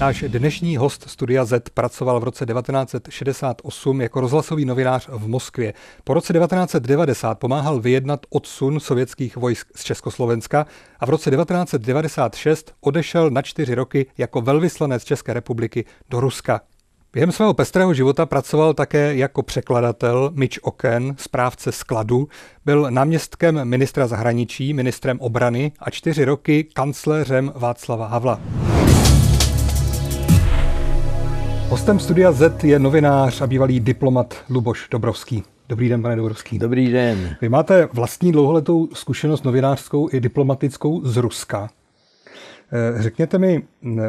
Náš dnešní host Studia Z pracoval v roce 1968 jako rozhlasový novinář v Moskvě. Po roce 1990 pomáhal vyjednat odsun sovětských vojsk z Československa a v roce 1996 odešel na čtyři roky jako velvyslanec České republiky do Ruska. Během svého pestrého života pracoval také jako překladatel, Mitch oken, správce skladu, byl náměstkem ministra zahraničí, ministrem obrany a čtyři roky kancléřem Václava Havla. Hostem Studia Z je novinář a bývalý diplomat Luboš Dobrovský. Dobrý den, pane Dobrovský. Dobrý den. Vy máte vlastní dlouholetou zkušenost novinářskou i diplomatickou z Ruska. Eh, řekněte mi,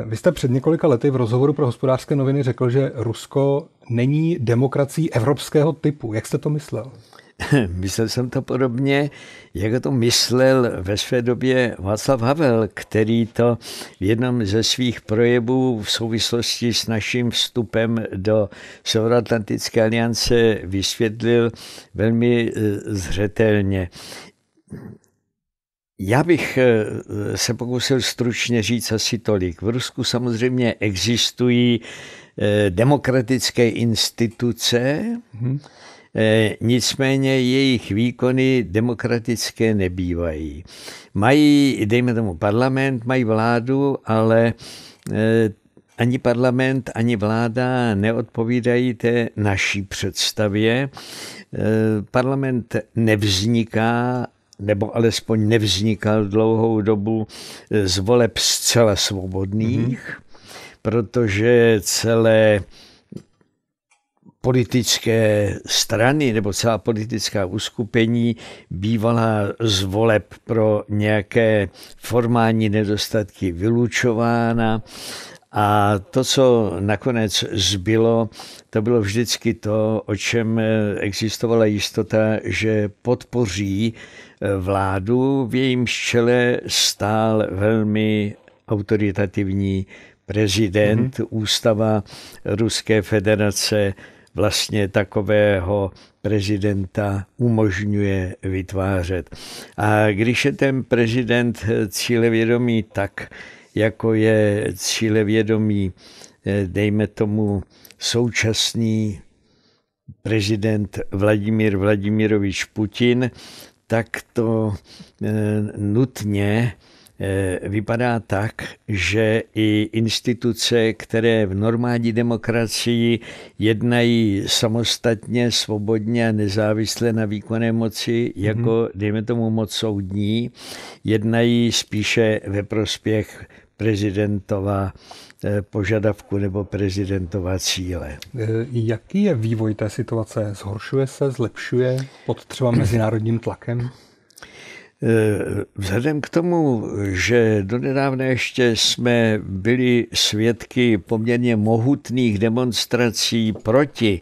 vy jste před několika lety v rozhovoru pro hospodářské noviny řekl, že Rusko není demokracií evropského typu. Jak jste to myslel? Myslel jsem to podobně, jak to myslel ve své době Václav Havel, který to v jednom ze svých projevů v souvislosti s naším vstupem do Severoatlantické aliance vysvětlil velmi e, zřetelně. Já bych e, se pokusil stručně říct asi tolik. V Rusku samozřejmě existují e, demokratické instituce, hmm Eh, nicméně jejich výkony demokratické nebývají. Mají, dejme tomu, parlament, mají vládu, ale eh, ani parlament, ani vláda neodpovídají té naší představě. Eh, parlament nevzniká nebo alespoň nevznikal dlouhou dobu z voleb zcela svobodných, mm-hmm. protože celé politické strany nebo celá politická uskupení bývala z voleb pro nějaké formální nedostatky vylučována a to, co nakonec zbylo, to bylo vždycky to, o čem existovala jistota, že podpoří eh, vládu, v jejím čele stál velmi autoritativní prezident, mm-hmm. ústava Ruské federace vlastně takového prezidenta umožňuje vytvářet. A když je ten prezident cílevědomý tak, jako je cílevědomý, eh, dejme tomu, současný prezident Vladimír Vladimirovič Putin, tak to eh, nutně Eh, vypadá tak, že i instituce, které v normální demokracii jednají samostatně, svobodně a nezávisle na výkonné moci, mhm. jako dejme tomu moc soudní, jednají spíše ve prospěch prezidentova eh, požadavku nebo prezidentova cíle. Eh, jaký je vývoj té situace? Zhoršuje se, zlepšuje pod třeba mezinárodním tlakem? Eh, vzhledem k tomu, že donedávna ještě jsme byli svědky poměrně mohutných demonstrací proti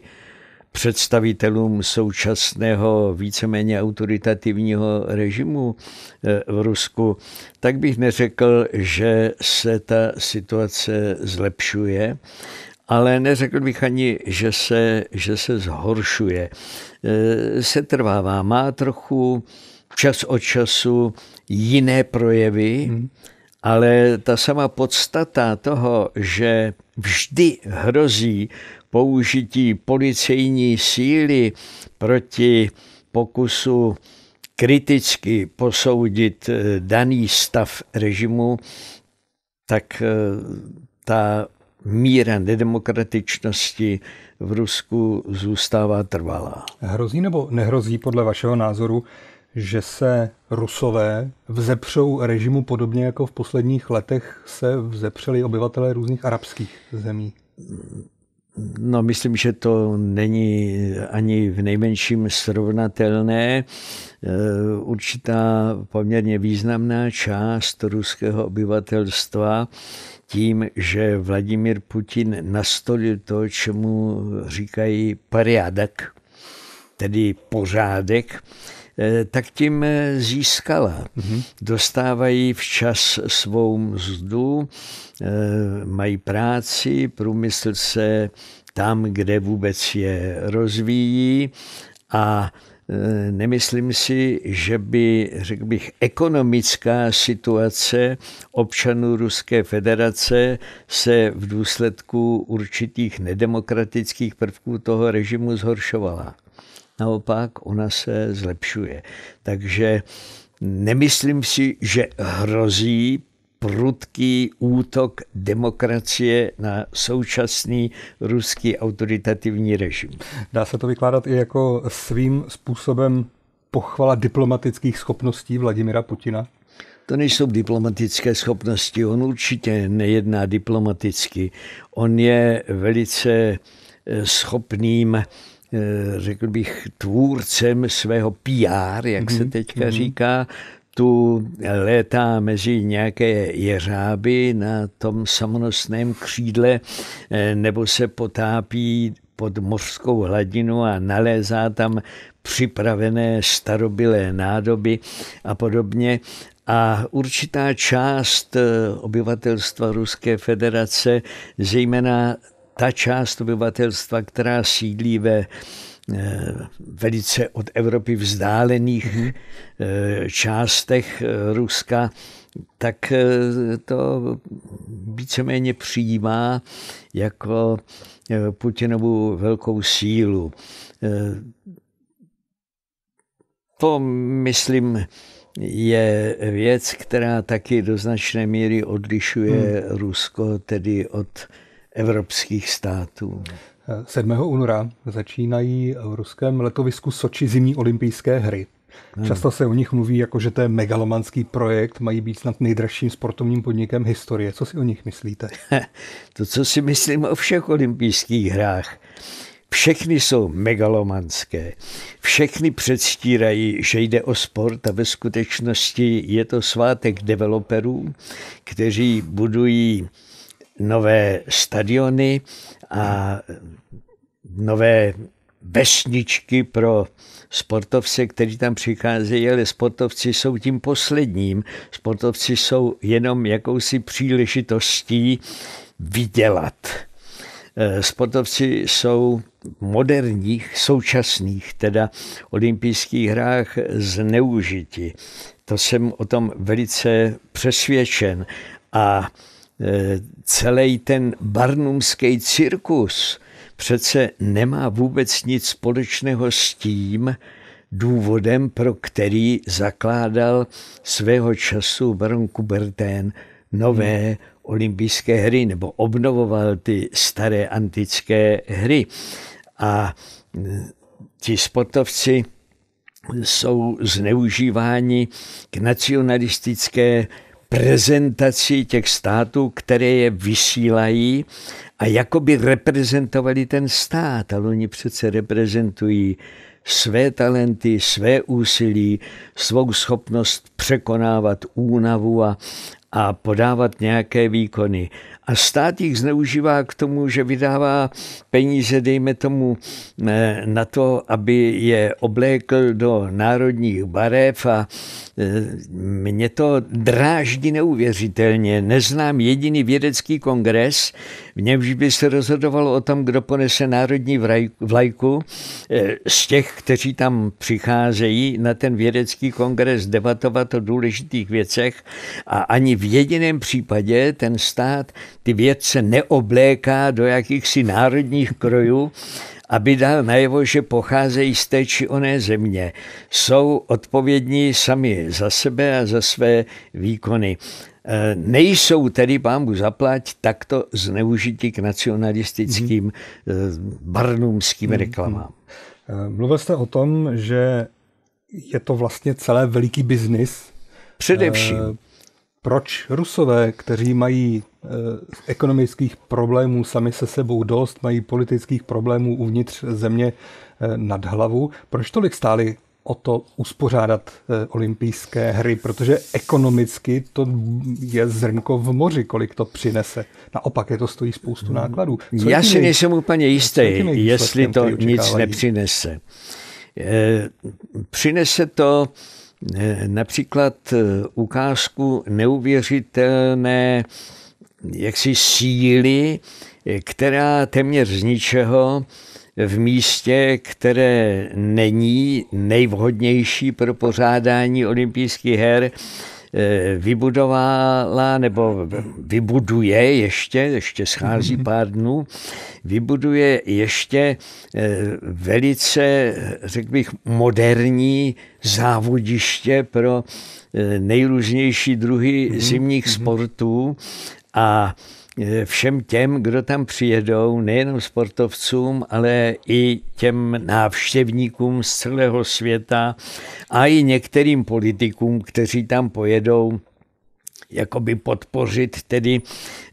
představitelům současného víceméně autoritativního režimu eh, v Rusku, tak bych neřekl, že se ta situace zlepšuje, ale neřekl bych ani, že se, že se zhoršuje. Eh, se trvává, má trochu čas od času jiné projevy, hmm. ale ta sama podstata toho, že vždy hrozí použití policejní síly proti pokusu kriticky posoudit eh, daný stav režimu, tak eh, ta míra nedemokratičnosti v Rusku zůstává trvalá. Hrozí nebo nehrozí podle vašeho názoru že se Rusové vzepřou režimu podobně jako v posledních letech se vzepřeli obyvatelé různých arabských zemí? No, myslím, že to není ani v nejmenším srovnatelné. E, určitá poměrně významná část ruského obyvatelstva tím, že Vladimír Putin nastolil to, čemu říkají pariadak, tedy pořádek, Eh, tak tím eh, získala. Mhm. Dostávají včas svou mzdu, eh, mají práci, průmysl se tam, kde vůbec je, rozvíjí a Nemyslím si, že by, řekl bych, ekonomická situace občanů Ruské federace se v důsledku určitých nedemokratických prvků toho režimu zhoršovala naopak ona se zlepšuje. Takže nemyslím si, že hrozí prudký útok demokracie na současný ruský autoritativní režim. Dá se to vykládat i jako svým způsobem pochvala diplomatických schopností Vladimira Putina? To nejsou diplomatické schopnosti. On určitě nejedná diplomaticky. On je velice eh, schopným Eh, řekl bych, tvůrcem svého PR, jak mm-hmm. se mhm, teďka mm-hmm. říká, tu létá mezi nějaké jeřáby na tom samonosném křídle eh, nebo se potápí pod mořskou hladinu a nalézá tam připravené starobilé nádoby a podobně. A určitá část eh, obyvatelstva Ruské federace, zejména ta část obyvatelstva, která sídlí ve eh, velice od Evropy vzdálených mhm. eh, částech eh, Ruska, tak to víceméně přijímá jako Putinovu velkou sílu. To, myslím, je věc, která taky do značné míry odlišuje hmm. Rusko, tedy od evropských států. 7. února začínají v ruském letovisku Soči zimní olympijské hry. Hmm. Často se o nich mluví jako, že to je megalomanský projekt, mají být snad nejdražším sportovním podnikem historie. Co si o nich myslíte? To, co si myslím o všech olympijských hrách. Všechny jsou megalomanské. Všechny předstírají, že jde o sport a ve skutečnosti je to svátek developerů, kteří budují nové stadiony a nové vesničky pro sportovce, kteří tam přicházejí, ale sportovci jsou tím posledním. Sportovci jsou jenom jakousi příležitostí vydělat. Eh, sportovci jsou moderních, současných teda olympijských hrách zneužiti. To jsem o tom velice přesvědčen. A Eh, celý ten barnumský cirkus přece nemá vůbec nic společného s tím důvodem, pro který zakládal svého času baron Kubertén nové hmm. olympijské hry nebo obnovoval ty staré antické hry. A eh, ti sportovci jsou zneužíváni k nacionalistické prezentací těch států, které je vysílají a jako by reprezentovali ten stát, ale oni přece reprezentují své talenty, své úsilí, svou schopnost překonávat únavu a, a podávat nějaké výkony. A stát jich zneužívá k tomu, že vydává peníze, dejme tomu, eh, na to, aby je oblékl do národních barev a eh, mě to dráždí neuvěřitelně. Neznám jediný vědecký kongres, v němž by se rozhodovalo o tom, kdo ponese národní vlajku eh, z těch, kteří tam přicházejí na ten vědecký kongres debatovat o důležitých věcech a ani v jediném případě ten stát ty vědce neobléká do jakýchsi národních krojů, aby dal najevo, že pocházejí z té či oné země. Jsou odpovědní sami za sebe a za své výkony. E, nejsou tedy, pámu zaplať, takto zneužití k nacionalistickým mhm. e, barnumským mhm, reklamám. Mhm. E, mluvil jste o tom, že je to vlastně celé veliký biznis. Především proč Rusové, kteří mají eh, ekonomických problémů sami se sebou dost, mají politických problémů uvnitř země eh, nad hlavu, proč tolik stáli o to uspořádat eh, olympijské hry, protože ekonomicky to je zrnko v moři, kolik to přinese. Naopak je to stojí spoustu hmm. nákladů. Co Já si nejsem úplně jistý, jestli to nic nepřinese. E, přinese to například eh, ukázku neuvěřitelné jaksi síly, která téměř z ničeho v místě, které není nejvhodnější pro pořádání olympijských her, E, vybudovala nebo vybuduje ještě, ještě schází mhm. pár dnů, vybuduje ještě e, velice, řekl bych, moderní závodiště pro e, nejrůznější druhy mhm. zimních mhm. sportů a E, všem těm, kdo tam přijedou, nejenom sportovcům, ale i těm návštěvníkům z celého světa a i některým politikům, kteří tam pojedou, jakoby podpořit tedy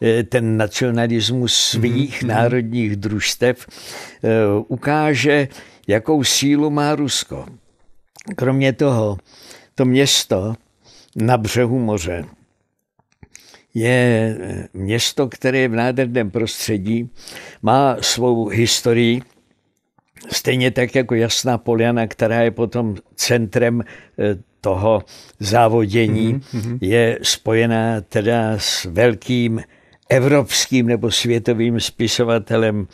e, ten nacionalismus svých mm-hmm. národních družstev, e, ukáže, jakou sílu má Rusko. Kromě toho, to město na břehu moře, je eh, město, které je v nádherném prostředí, má svou historii, stejně tak jako Jasná Poliana, která je potom centrem eh, toho závodění, mm-hmm. je spojená teda s velkým evropským nebo světovým spisovatelem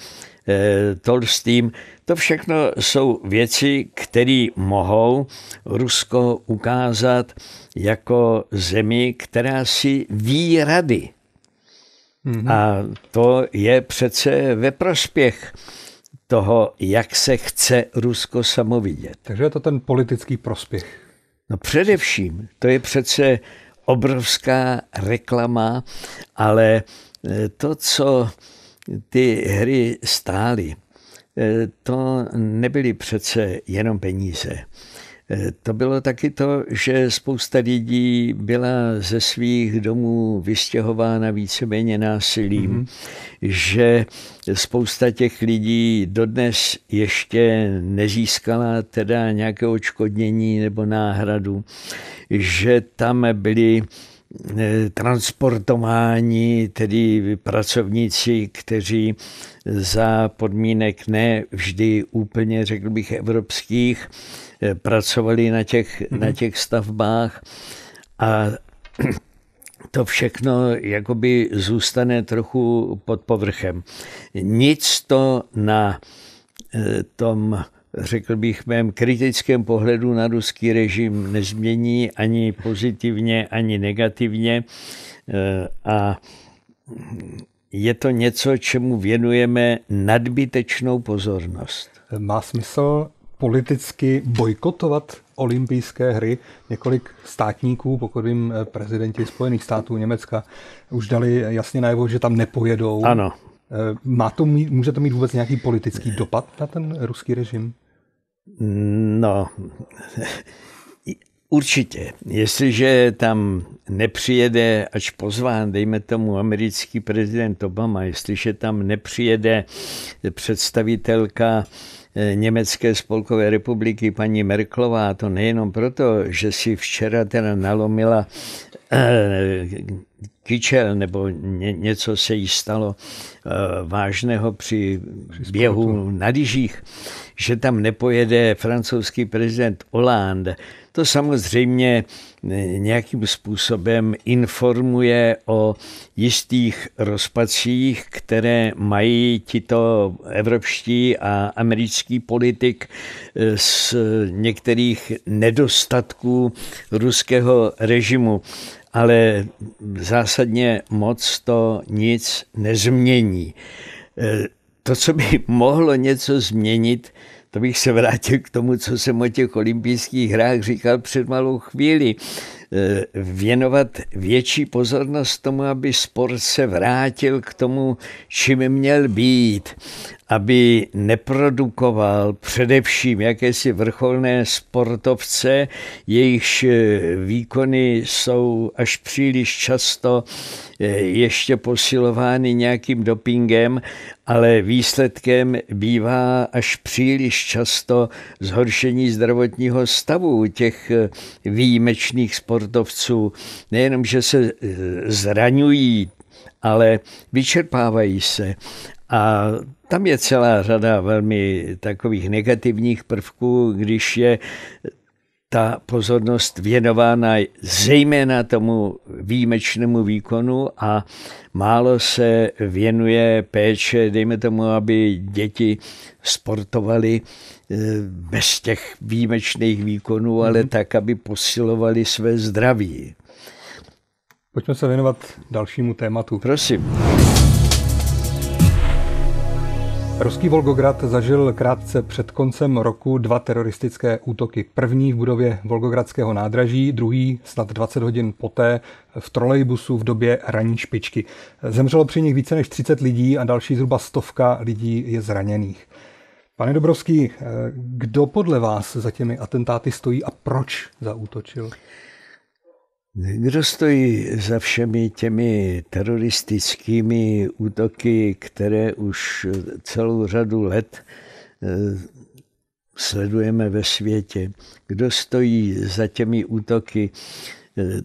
eh, Tolstým, to všechno jsou věci, které mohou Rusko ukázat jako zemi, která si ví rady. Mm-hmm. A to je přece ve prospěch toho, jak se chce Rusko samovidět. Takže je to ten politický prospěch. No především, to je přece obrovská reklama, ale to, co ty hry stály, Eh, to nebyly přece jenom peníze. Eh, to bylo taky to, že spousta lidí byla ze svých domů vystěhována víceméně násilím, mm-hmm. že spousta těch lidí dodnes ještě nezískala teda nějaké očkodnění nebo náhradu, že tam byly Eh, transportování, tedy pracovníci, kteří za podmínek ne vždy úplně, řekl bych, evropských, eh, pracovali na těch, mm-hmm. na těch stavbách a to všechno jakoby zůstane trochu pod povrchem. Nic to na eh, tom řekl bych, mém kritickém pohledu na ruský režim nezmění ani pozitivně, ani negativně. Eh, a je to něco, čemu věnujeme nadbytečnou pozornost. Má smysl politicky bojkotovat olympijské hry. Několik státníků, pokud vím, eh, prezidenti Spojených států Německa, už dali jasně najevo, že tam nepojedou. Ano. Eh, má to mít, může to mít vůbec nějaký politický dopad na ten ruský režim? No, určitě. Jestliže tam nepřijede, až pozván, dejme tomu, americký prezident Obama, jestliže tam nepřijede představitelka eh, Německé spolkové republiky paní Merklová, to nejenom proto, že si včera teda nalomila eh, kyčel nebo ně, něco se jí stalo eh, vážného při, při běhu na lyžích, že tam nepojede francouzský prezident Hollande, to samozřejmě eh, nějakým způsobem informuje o jistých rozpacích, které mají tito evropští a americký politik eh, z některých nedostatků ruského režimu. Ale zásadně moc to nic nezmění. Eh, to, co by mohlo něco změnit, to bych se vrátil k tomu, co jsem o těch olympijských hrách říkal před malou chvíli. Eh, věnovat větší pozornost tomu, aby sport se vrátil k tomu, čím měl být, aby neprodukoval především jakési vrcholné sportovce, jejichž eh, výkony jsou až příliš často eh, ještě posilovány nějakým dopingem, ale výsledkem bývá až příliš často zhoršení zdravotního stavu těch výjimečných sportovců sportovců nejenom, že se eh, zraňují, ale vyčerpávají se. A tam je celá řada velmi takových negativních prvků, když je ta pozornost věnována zejména tomu výjimečnému výkonu a málo se věnuje péče, dejme tomu, aby děti sportovali eh, bez těch výjimečných výkonů, ale mm-hmm. tak, aby posilovali své zdraví. Pojďme se věnovat dalšímu tématu. Prosím. Ruský Volgograd zažil krátce před koncem roku dva teroristické útoky. První v budově Volgogradského nádraží, druhý snad 20 hodin poté v trolejbusu v době ranní špičky. Zemřelo při nich více než 30 lidí a další zhruba stovka lidí je zraněných. Pane Dobrovský, eh, kdo podle vás za těmi atentáty stojí a proč zaútočil? Kdo stojí za všemi těmi teroristickými útoky, které už celou řadu let eh, sledujeme ve světě? Kdo stojí za těmi útoky? Eh,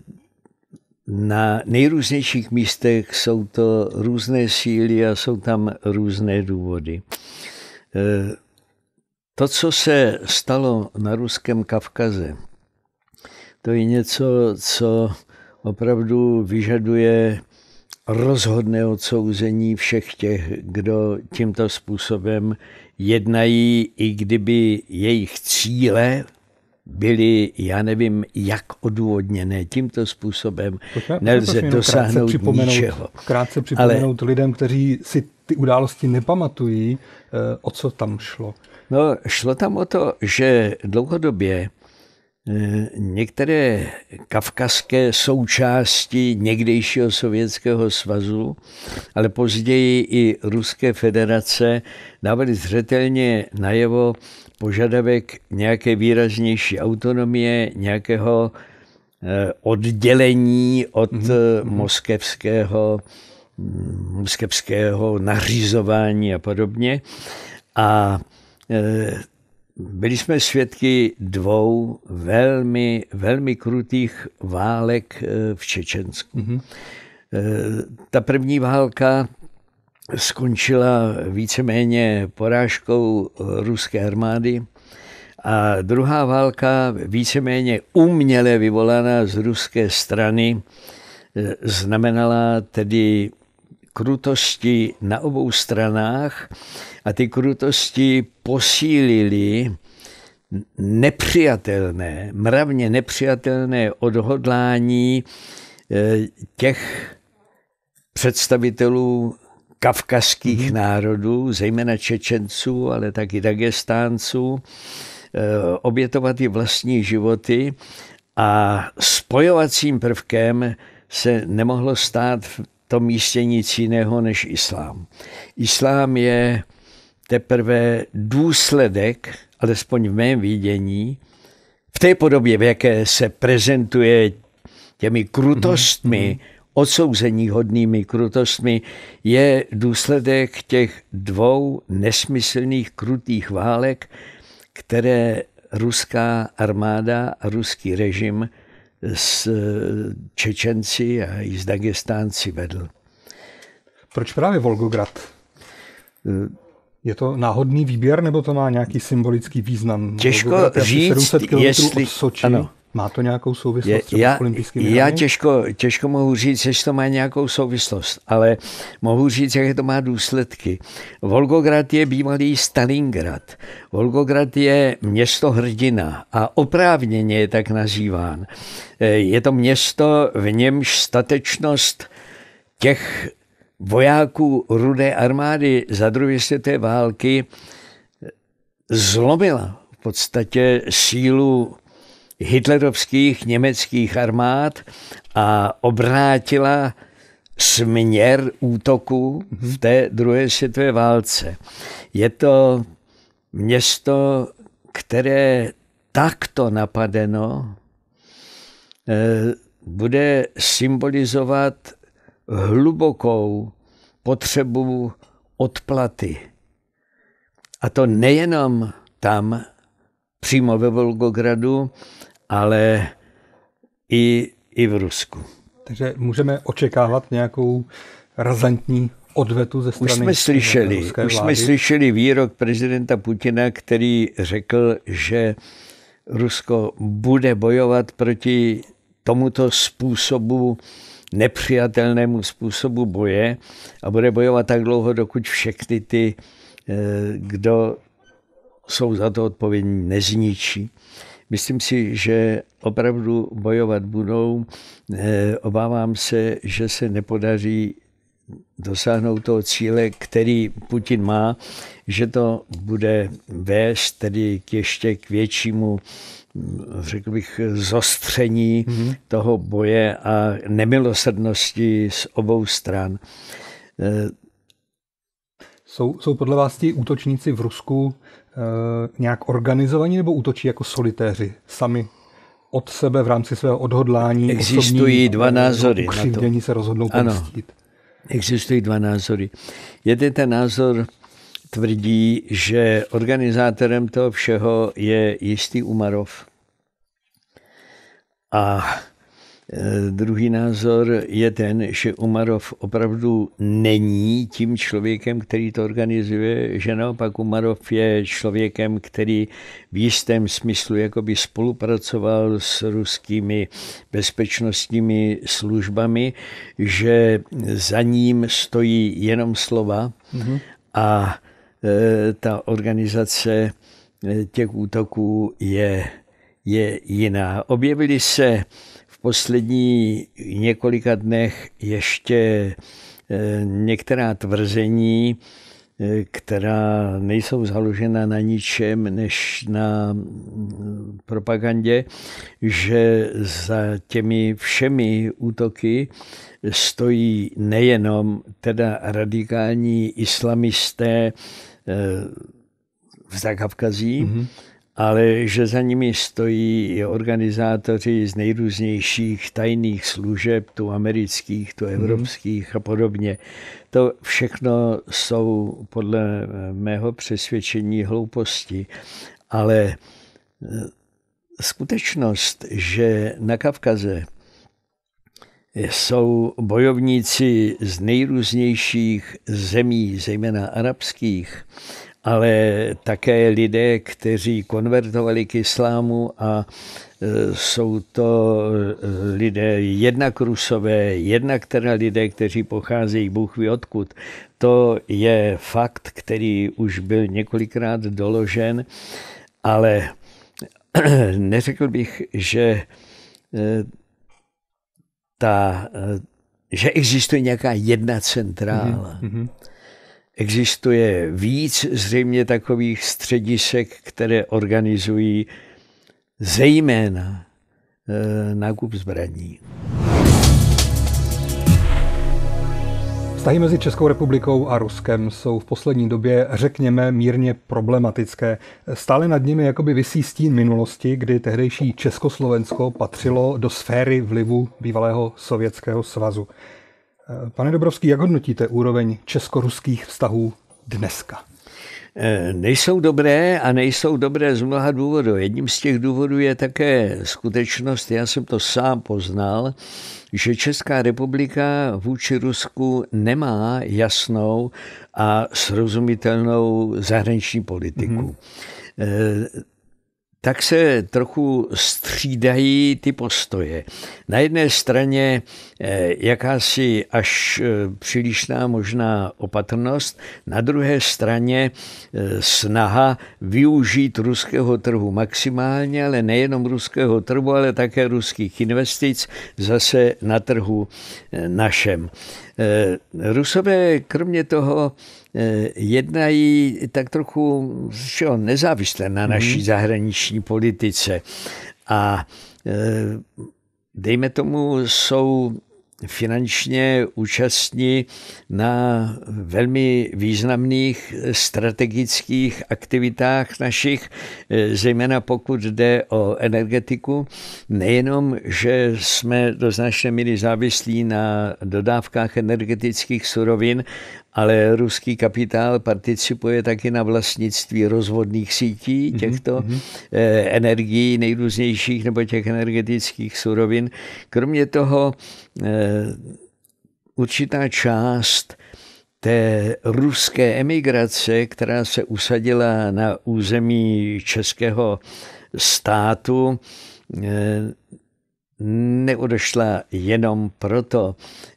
na nejrůznějších místech jsou to různé síly a jsou tam různé důvody. Eh, to, co se stalo na ruském Kavkaze, to je něco, co opravdu vyžaduje rozhodné odsouzení všech těch, kdo tímto způsobem jednají, i kdyby jejich cíle byly, já nevím, jak odůvodněné. Tímto způsobem Počkej, nelze dosáhnout krátce ničeho. Krátce připomenout Ale, lidem, kteří si ty události nepamatují, eh, o co tam šlo. No, šlo tam o to, že dlouhodobě Eh, některé kavkazské součásti někdejšího Sovětského svazu, ale později i Ruské federace dávaly zřetelně najevo požadavek nějaké výraznější autonomie, nějakého eh, oddělení od mhm. Eh, mhm. moskevského, mm, moskevského nařizování a podobně. A byli jsme svědky dvou velmi, velmi krutých válek eh, v Čečensku. Mm-hmm. Ta první válka skončila víceméně porážkou eh, ruské armády a druhá válka víceméně uměle vyvolaná z ruské strany znamenala tedy krutosti na obou stranách, a ty krutosti posílily nepřijatelné, mravně nepřijatelné odhodlání eh, těch představitelů kavkazských mm. národů, zejména Čečenců, ale taky Dagestánců, eh, obětovat i vlastní životy a spojovacím prvkem se nemohlo stát v tom místě nic jiného než islám. Islám je teprve důsledek, alespoň v mém vidění, v té podobě, v jaké se prezentuje těmi krutostmi, mm-hmm. Mhm. odsouzení hodnými krutostmi, je důsledek těch dvou nesmyslných krutých válek, které ruská armáda a ruský režim s eh, Čečenci a i s Dagestánci vedl. Proč právě Volgograd? Eh, je to náhodný výběr, nebo to má nějaký symbolický význam? Těžko říct, 700 km jestli... Od Soči. Ano. Má to nějakou souvislost je, já, s olympijskými Já těžko, těžko mohu říct, jestli to má nějakou souvislost, ale mohu říct, jaké to má důsledky. Volgograd je bývalý Stalingrad. Volgograd je město hrdina a oprávněně je tak nazýván. Eh, je to město, v němž statečnost těch vojáků rudé armády za druhé světové války eh, zlomila v podstatě sílu hitlerovských německých armád a obrátila směr útoku v té druhé světové válce. Je to město, které takto napadeno eh, bude symbolizovat hlubokou potřebu odplaty. A to nejenom tam, přímo ve Volgogradu, ale i, i v Rusku. Takže můžeme očekávat nějakou razantní odvetu ze strany už jsme slyšeli, Už jsme slyšeli výrok prezidenta Putina, který řekl, že Rusko bude bojovat proti tomuto způsobu nepřijatelnému způsobu boje a bude bojovat tak dlouho, dokud všechny ty, eh, kdo jsou za to odpovědní, nezničí. Myslím si, že opravdu bojovat budou. Eh, obávám se, že se nepodaří dosáhnout toho cíle, který Putin má, že to bude vést tedy k ještě k většímu řekl bych, zostření mm-hmm. toho boje a nemilosrdnosti z obou stran. Eh, jsou, jsou podle vás ti útočníci v Rusku e, nějak organizovaní nebo útočí jako solitéři sami od sebe v rámci svého odhodlání? Existují osobní, dva názory. Na to. se rozhodnou ano, Existují dva názory. Jeden ten názor tvrdí, že organizátorem toho všeho je jistý Umarov. A e, Druhý názor je ten, že Umarov opravdu není tím člověkem, který to organizuje, že naopak Umarov je člověkem, který v jistém smyslu jakoby spolupracoval s ruskými bezpečnostními službami, že za ním stojí jenom slova mm-hmm. a Eh, ta organizace eh, těch útoků je, je jiná. Objevily se v poslední několika dnech ještě eh, některá tvrzení, E, která nejsou založena na ničem než na mm, propagandě, že za těmi všemi útoky stojí nejenom teda radikální islamisté e, v Zakavkazí, mm-hmm ale že za nimi stojí organizátoři z nejrůznějších tajných služeb, tu amerických, tu mhm. evropských mm. a podobně. To všechno jsou podle mého přesvědčení hlouposti. Ale e, skutečnost, že na Kavkaze jsou bojovníci z nejrůznějších zemí, zejména arabských, ale také lidé, kteří konvertovali k islámu a e, jsou to e, lidé jednak rusové, jednak teda lidé, kteří pocházejí Bůh ví odkud. To je fakt, který už byl několikrát doložen, ale neřekl bych, že e, ta, že existuje nějaká jedna centrála. Mm-hmm. Existuje víc zřejmě takových středisek, které organizují zejména eh, nákup zbraní. Vztahy mezi Českou republikou a Ruskem jsou v poslední době, řekněme, mírně problematické. Stále nad nimi jakoby vysí stín minulosti, kdy tehdejší Československo patřilo do sféry vlivu bývalého Sovětského svazu. Pane Dobrovský, jak hodnotíte úroveň česko-ruských vztahů dneska? Eh, nejsou dobré a nejsou dobré z mnoha důvodů. Jedním z těch důvodů je také skutečnost, já jsem to sám poznal, že Česká republika vůči Rusku nemá jasnou a srozumitelnou zahraniční politiku. Mm-hmm tak se trochu střídají ty postoje. Na jedné straně eh, jakási až eh, přílišná možná opatrnost, na druhé straně eh, snaha využít ruského trhu maximálně, ale nejenom ruského trhu, ale také ruských investic zase na trhu našem. Rusové kromě toho Eh, jednají tak trochu čo, nezávisle na mhm. naší zahraniční politice. A eh, dejme tomu, jsou finančně účastní na velmi významných strategických aktivitách našich, eh, zejména pokud jde o energetiku. Nejenom, že jsme do značné míry závislí na dodávkách energetických surovin, ale ruský kapitál participuje taky na vlastnictví rozvodných sítí mhm, těchto mm-hmm. energií nejrůznějších nebo těch energetických surovin. Kromě toho eh, Eh, určitá část té ruské emigrace, která se usadila na území českého státu, eh, neodešla jenom proto,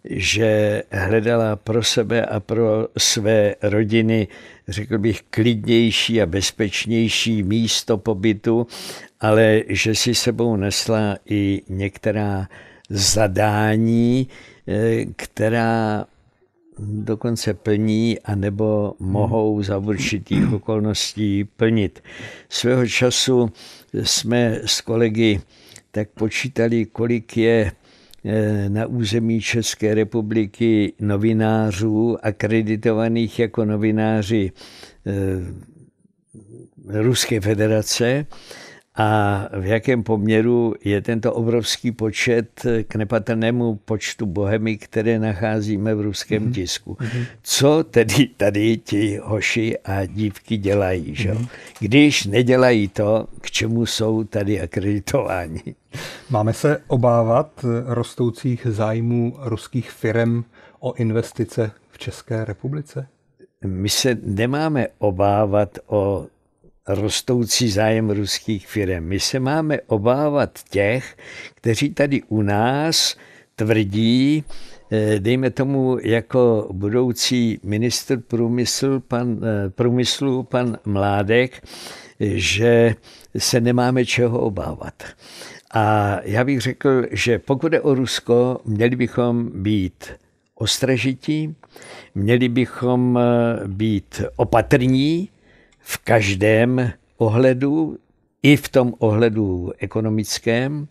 že hledala pro sebe a pro své rodiny, řekl bych, klidnější a bezpečnější místo pobytu, ale že si sebou nesla i některá zadání, eh, která dokonce plní, anebo mohou za určitých okolností plnit. Svého času jsme s kolegy tak počítali, kolik je eh, na území České republiky novinářů akreditovaných jako novináři eh, Ruské federace a v jakém poměru je tento obrovský počet k nepatrnému počtu bohemy, které nacházíme v ruském mm-hmm. tisku. Mhm. Co tedy tady ti hoši a dívky dělají, že? Mm-hmm. když nedělají to, k čemu jsou tady akreditováni. Máme se obávat rostoucích zájmů ruských firm o investice v České republice? My se nemáme obávat o rostoucí zájem ruských firm. My se máme obávat těch, kteří tady u nás tvrdí, eh, dejme tomu jako budoucí minister průmysl, pan, eh, průmyslu, pan Mládek, že se nemáme čeho obávat. A já bych řekl, že pokud je o Rusko, měli bychom být ostražití, měli bychom eh, být opatrní, v každém ohledu, i v tom ohledu ekonomickém.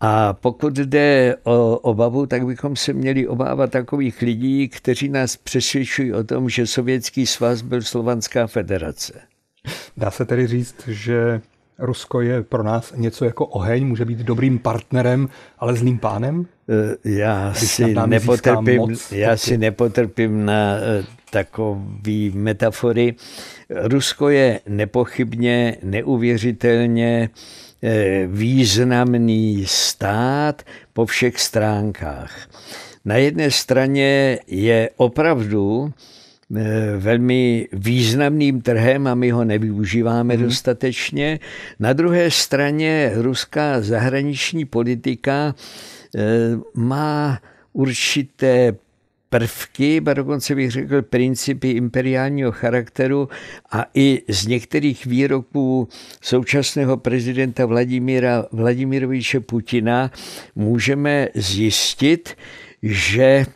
A pokud jde o obavu, tak bychom se měli obávat takových lidí, kteří nás přesvědčují o tom, že Sovětský svaz byl Slovanská federace. Dá se tedy říct, že Rusko je pro nás něco jako oheň, může být dobrým partnerem, ale zlým pánem? Eh, já, si nepotrpím, moc, já si nepotrpím na eh, takové metafory. Rusko je nepochybně neuvěřitelně eh, významný stát po všech stránkách. Na jedné straně je opravdu eh, velmi významným trhem a my ho nevyužíváme hmm. dostatečně. Na druhé straně ruská zahraniční politika eh, má určité prvky, a dokonce bych řekl principy imperiálního charakteru a i z některých výroků současného prezidenta Vladimíra Vladimiroviče Putina můžeme zjistit, že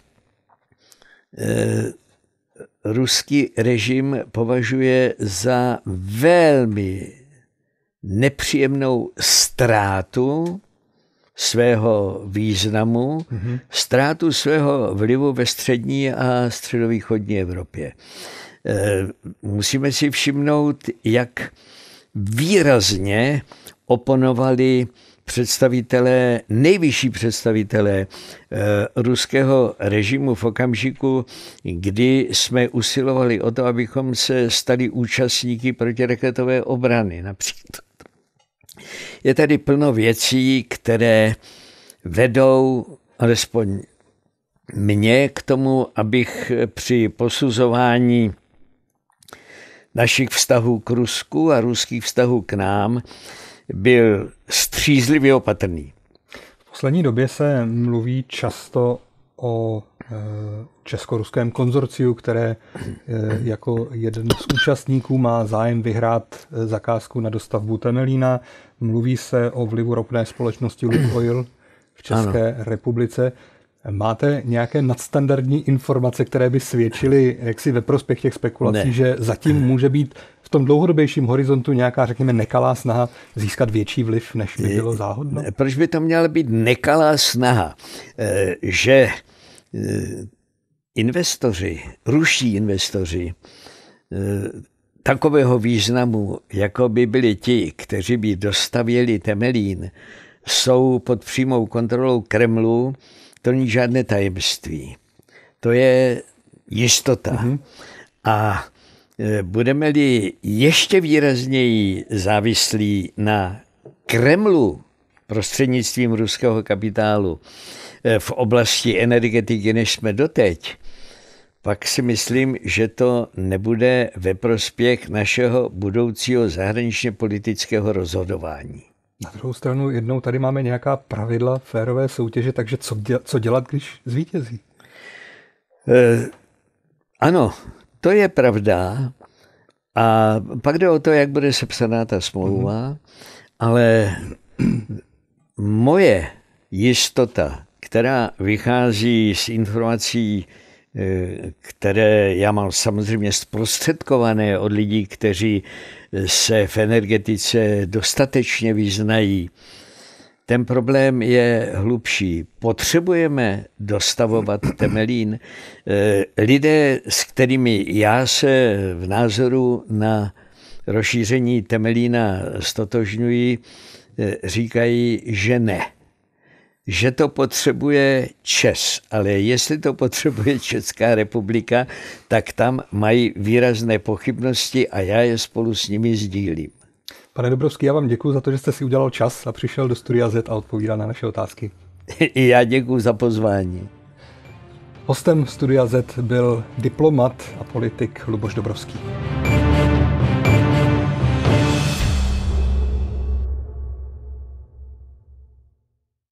eh, ruský režim považuje za velmi nepříjemnou ztrátu svého významu, mhm. ztrátu svého vlivu ve střední a středovýchodní Evropě. E, musíme si všimnout, jak výrazně oponovali představitelé, nejvyšší představitelé e, ruského režimu v okamžiku, kdy jsme usilovali o to, abychom se stali účastníky protiraketové obrany například. Je tedy plno věcí, které vedou alespoň mě k tomu, abych při posuzování našich vztahů k Rusku a ruských vztahů k nám byl střízlivě opatrný. V poslední době se mluví často o e, česko-ruském konzorciu, které e, jako jeden z účastníků má zájem vyhrát e, zakázku na dostavbu Temelína. Mluví se o vlivu ropné společnosti Lukoil v České ano. republice. Máte nějaké nadstandardní informace, které by svědčily jaksi ve prospěch těch spekulací, ne. že zatím může být v tom dlouhodobějším horizontu nějaká, řekněme, nekalá snaha získat větší vliv, než by bylo eh, záhodno? Proč by to měla být nekalá snaha? Eh, že eh, investoři, ruští investoři, takového významu, jako by byli ti, kteří by dostavěli Temelín, jsou pod přímou kontrolou Kremlu, to není žádné tajemství. To je jistota. Mm-hmm. A e, budeme-li ještě výrazněji závislí na Kremlu prostřednictvím ruského kapitálu e, v oblasti energetiky, než jsme doteď, pak si myslím, že to nebude ve prospěch našeho budoucího zahraničně politického rozhodování. Na druhou stranu jednou tady máme nějaká pravidla férové soutěže, takže co, děl- co dělat, když zvítězí? E, ano, to je pravda. A pak jde o to, jak bude sepsaná ta smlouva, mm-hmm. ale moje jistota, která vychází z informací které já mám samozřejmě zprostředkované od lidí, kteří se v energetice dostatečně vyznají. Ten problém je hlubší. Potřebujeme dostavovat Temelín. Eh, lidé, s kterými já se v názoru na rozšíření Temelína stotožňuji, eh, říkají, že ne že to potřebuje Čes, ale jestli to potřebuje Česká republika, tak tam mají výrazné pochybnosti a já je spolu s nimi sdílím. Pane Dobrovský, já vám děkuji za to, že jste si udělal čas a přišel do Studia Z a odpovídal na naše otázky. I já děkuji za pozvání. Hostem Studia Z byl diplomat a politik Luboš Dobrovský.